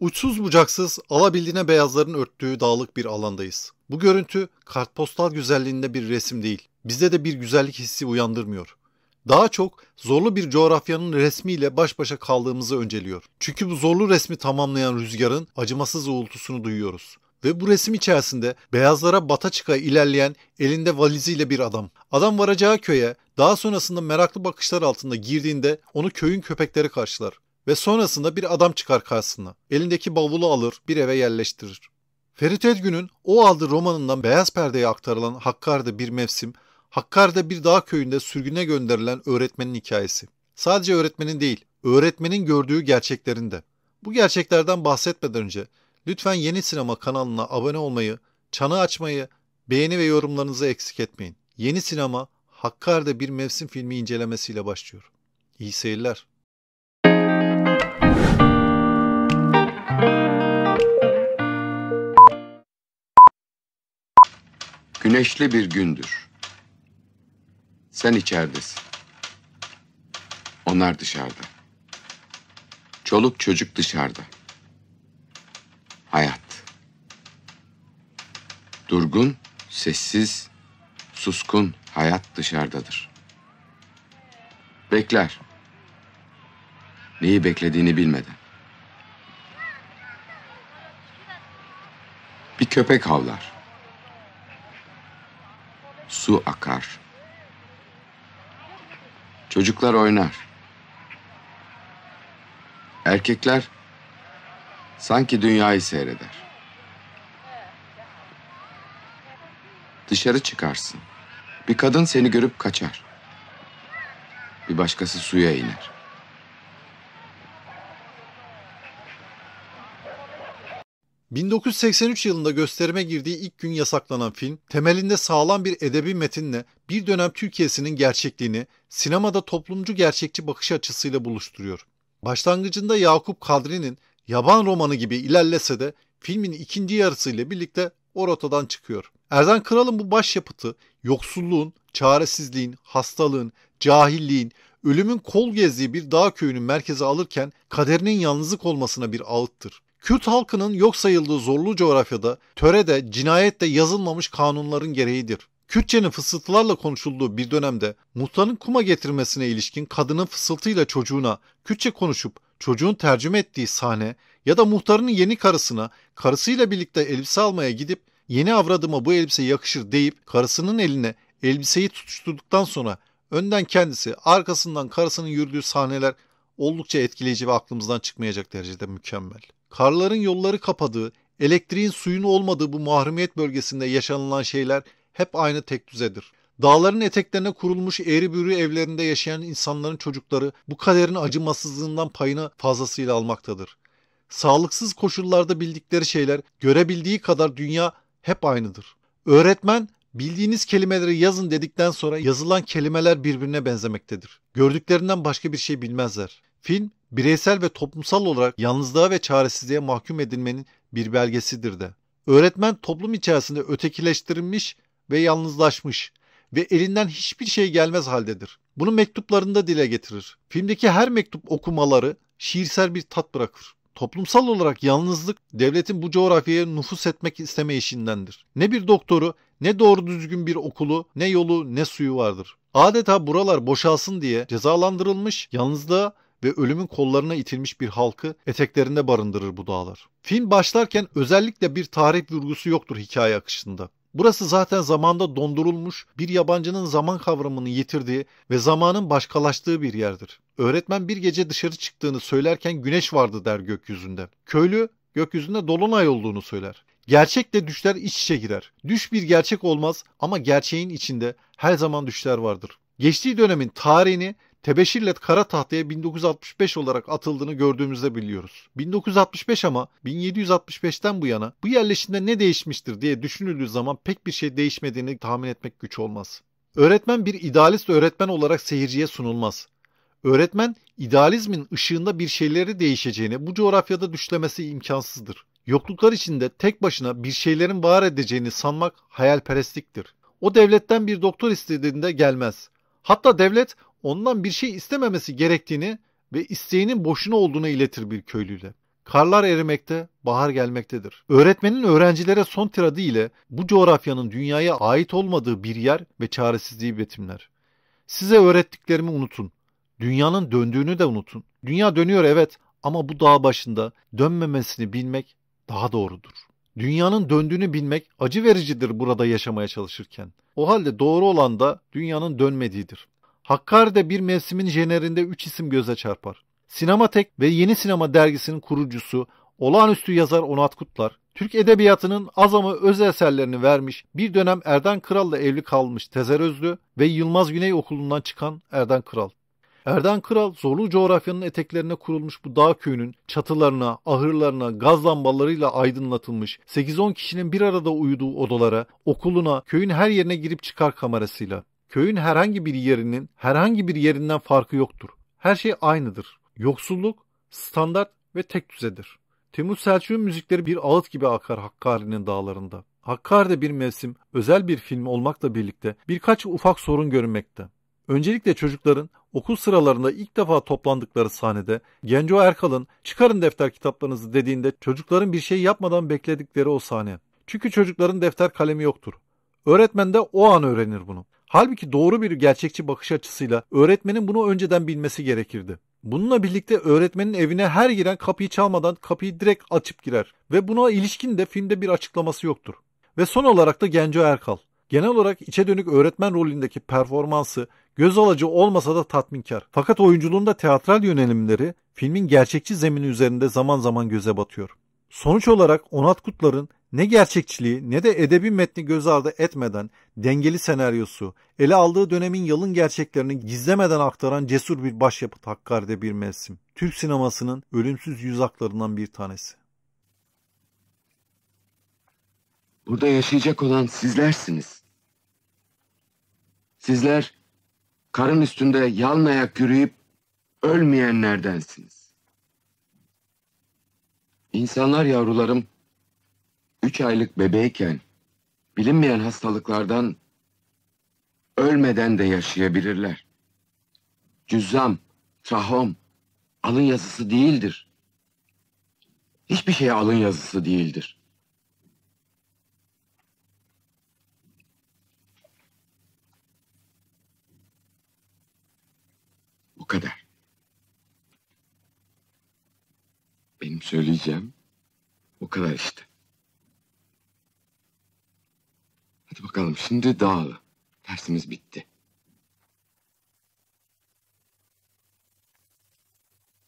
Uçsuz bucaksız alabildiğine beyazların örttüğü dağlık bir alandayız. Bu görüntü kartpostal güzelliğinde bir resim değil. Bizde de bir güzellik hissi uyandırmıyor. Daha çok zorlu bir coğrafyanın resmiyle baş başa kaldığımızı önceliyor. Çünkü bu zorlu resmi tamamlayan rüzgarın acımasız uğultusunu duyuyoruz. Ve bu resim içerisinde beyazlara bata çıka ilerleyen elinde valiziyle bir adam. Adam varacağı köye daha sonrasında meraklı bakışlar altında girdiğinde onu köyün köpekleri karşılar ve sonrasında bir adam çıkar karşısına. Elindeki bavulu alır, bir eve yerleştirir. Ferit Edgün'ün o aldı romanından beyaz perdeye aktarılan Hakkari'de bir mevsim, Hakkari'de bir dağ köyünde sürgüne gönderilen öğretmenin hikayesi. Sadece öğretmenin değil, öğretmenin gördüğü gerçeklerin de. Bu gerçeklerden bahsetmeden önce lütfen Yeni Sinema kanalına abone olmayı, çanı açmayı, beğeni ve yorumlarınızı eksik etmeyin. Yeni Sinema, Hakkari'de bir mevsim filmi incelemesiyle başlıyor. İyi seyirler. Güneşli bir gündür. Sen içeridesin. Onlar dışarıda. Çoluk çocuk dışarıda. Hayat. Durgun, sessiz, suskun hayat dışarıdadır. Bekler. Neyi beklediğini bilmeden. Bir köpek havlar su akar. Çocuklar oynar. Erkekler sanki dünyayı seyreder. Dışarı çıkarsın. Bir kadın seni görüp kaçar. Bir başkası suya iner. 1983 yılında gösterime girdiği ilk gün yasaklanan film, temelinde sağlam bir edebi metinle bir dönem Türkiye'sinin gerçekliğini sinemada toplumcu gerçekçi bakış açısıyla buluşturuyor. Başlangıcında Yakup Kadri'nin Yaban romanı gibi ilerlese de filmin ikinci yarısıyla birlikte o rotadan çıkıyor. Erden Kral'ın bu başyapıtı yoksulluğun, çaresizliğin, hastalığın, cahilliğin, ölümün kol gezdiği bir dağ köyünün merkeze alırken kaderinin yalnızlık olmasına bir ağıttır. Kürt halkının yok sayıldığı zorlu coğrafyada törede, cinayette yazılmamış kanunların gereğidir. Kürtçenin fısıltılarla konuşulduğu bir dönemde muhtarın kuma getirmesine ilişkin kadının fısıltıyla çocuğuna Kürtçe konuşup çocuğun tercüme ettiği sahne ya da muhtarının yeni karısına karısıyla birlikte elbise almaya gidip yeni avradıma bu elbise yakışır deyip karısının eline elbiseyi tutuşturduktan sonra önden kendisi arkasından karısının yürüdüğü sahneler oldukça etkileyici ve aklımızdan çıkmayacak derecede mükemmel. Karların yolları kapadığı, elektriğin suyun olmadığı bu mahrumiyet bölgesinde yaşanılan şeyler hep aynı tek düzedir. Dağların eteklerine kurulmuş eğri bürü evlerinde yaşayan insanların çocukları bu kaderin acımasızlığından payını fazlasıyla almaktadır. Sağlıksız koşullarda bildikleri şeyler görebildiği kadar dünya hep aynıdır. Öğretmen bildiğiniz kelimeleri yazın dedikten sonra yazılan kelimeler birbirine benzemektedir. Gördüklerinden başka bir şey bilmezler. Film bireysel ve toplumsal olarak yalnızlığa ve çaresizliğe mahkum edilmenin bir belgesidir de. Öğretmen toplum içerisinde ötekileştirilmiş ve yalnızlaşmış ve elinden hiçbir şey gelmez haldedir. Bunu mektuplarında dile getirir. Filmdeki her mektup okumaları şiirsel bir tat bırakır. Toplumsal olarak yalnızlık devletin bu coğrafyaya nüfus etmek isteme işindendir. Ne bir doktoru, ne doğru düzgün bir okulu, ne yolu, ne suyu vardır. Adeta buralar boşalsın diye cezalandırılmış, yalnızlığa ve ölümün kollarına itilmiş bir halkı eteklerinde barındırır bu dağlar. Film başlarken özellikle bir tarih vurgusu yoktur hikaye akışında. Burası zaten zamanda dondurulmuş bir yabancının zaman kavramını yitirdiği ve zamanın başkalaştığı bir yerdir. Öğretmen bir gece dışarı çıktığını söylerken güneş vardı der gökyüzünde. Köylü gökyüzünde dolunay olduğunu söyler. Gerçekle düşler iç içe girer. Düş bir gerçek olmaz ama gerçeğin içinde her zaman düşler vardır. Geçtiği dönemin tarihini tebeşirle kara tahtaya 1965 olarak atıldığını gördüğümüzde biliyoruz. 1965 ama 1765'ten bu yana bu yerleşimde ne değişmiştir diye düşünüldüğü zaman pek bir şey değişmediğini tahmin etmek güç olmaz. Öğretmen bir idealist öğretmen olarak seyirciye sunulmaz. Öğretmen idealizmin ışığında bir şeyleri değişeceğini bu coğrafyada düşlemesi imkansızdır. Yokluklar içinde tek başına bir şeylerin var edeceğini sanmak hayalperestliktir. O devletten bir doktor istediğinde gelmez. Hatta devlet ondan bir şey istememesi gerektiğini ve isteğinin boşuna olduğunu iletir bir köylüyle. Karlar erimekte, bahar gelmektedir. Öğretmenin öğrencilere son tiradı ile bu coğrafyanın dünyaya ait olmadığı bir yer ve çaresizliği betimler. Size öğrettiklerimi unutun. Dünyanın döndüğünü de unutun. Dünya dönüyor evet ama bu dağ başında dönmemesini bilmek daha doğrudur. Dünyanın döndüğünü bilmek acı vericidir burada yaşamaya çalışırken. O halde doğru olan da dünyanın dönmediğidir. Hakkari'de bir mevsimin jenerinde üç isim göze çarpar. Sinematek ve Yeni Sinema dergisinin kurucusu, olağanüstü yazar Onat Kutlar, Türk edebiyatının az ama öz eserlerini vermiş, bir dönem Erden Kral'la evli kalmış Tezer Özlü ve Yılmaz Güney Okulu'ndan çıkan Erden Kral. Erden Kral, zorlu coğrafyanın eteklerine kurulmuş bu dağ köyünün çatılarına, ahırlarına, gaz lambalarıyla aydınlatılmış 8-10 kişinin bir arada uyuduğu odalara, okuluna, köyün her yerine girip çıkar kamerasıyla köyün herhangi bir yerinin herhangi bir yerinden farkı yoktur. Her şey aynıdır. Yoksulluk standart ve tek düzedir. Timur Selçuk'un müzikleri bir ağıt gibi akar Hakkari'nin dağlarında. Hakkari'de bir mevsim özel bir film olmakla birlikte birkaç ufak sorun görünmekte. Öncelikle çocukların okul sıralarında ilk defa toplandıkları sahnede Genco Erkal'ın çıkarın defter kitaplarınızı dediğinde çocukların bir şey yapmadan bekledikleri o sahne. Çünkü çocukların defter kalemi yoktur. Öğretmen de o an öğrenir bunu. Halbuki doğru bir gerçekçi bakış açısıyla öğretmenin bunu önceden bilmesi gerekirdi. Bununla birlikte öğretmenin evine her giren kapıyı çalmadan kapıyı direkt açıp girer ve buna ilişkin de filmde bir açıklaması yoktur. Ve son olarak da Genco Erkal. Genel olarak içe dönük öğretmen rolündeki performansı göz alıcı olmasa da tatminkar. Fakat oyunculuğunda teatral yönelimleri filmin gerçekçi zemini üzerinde zaman zaman göze batıyor. Sonuç olarak Onat Kutlar'ın ne gerçekçiliği ne de edebi metni göz ardı etmeden dengeli senaryosu, ele aldığı dönemin yalın gerçeklerini gizlemeden aktaran cesur bir başyapıt Hakkari'de bir mevsim. Türk sinemasının ölümsüz yüzaklarından bir tanesi. Burada yaşayacak olan sizlersiniz. Sizler karın üstünde yalın ayak yürüyüp ölmeyenlerdensiniz. İnsanlar yavrularım üç aylık bebeyken, bilinmeyen hastalıklardan ölmeden de yaşayabilirler. Cüzzam, trahom, alın yazısı değildir. Hiçbir şey alın yazısı değildir. Bu kadar. Benim söyleyeceğim o kadar işte. Hadi bakalım şimdi dağılın. Dersimiz bitti.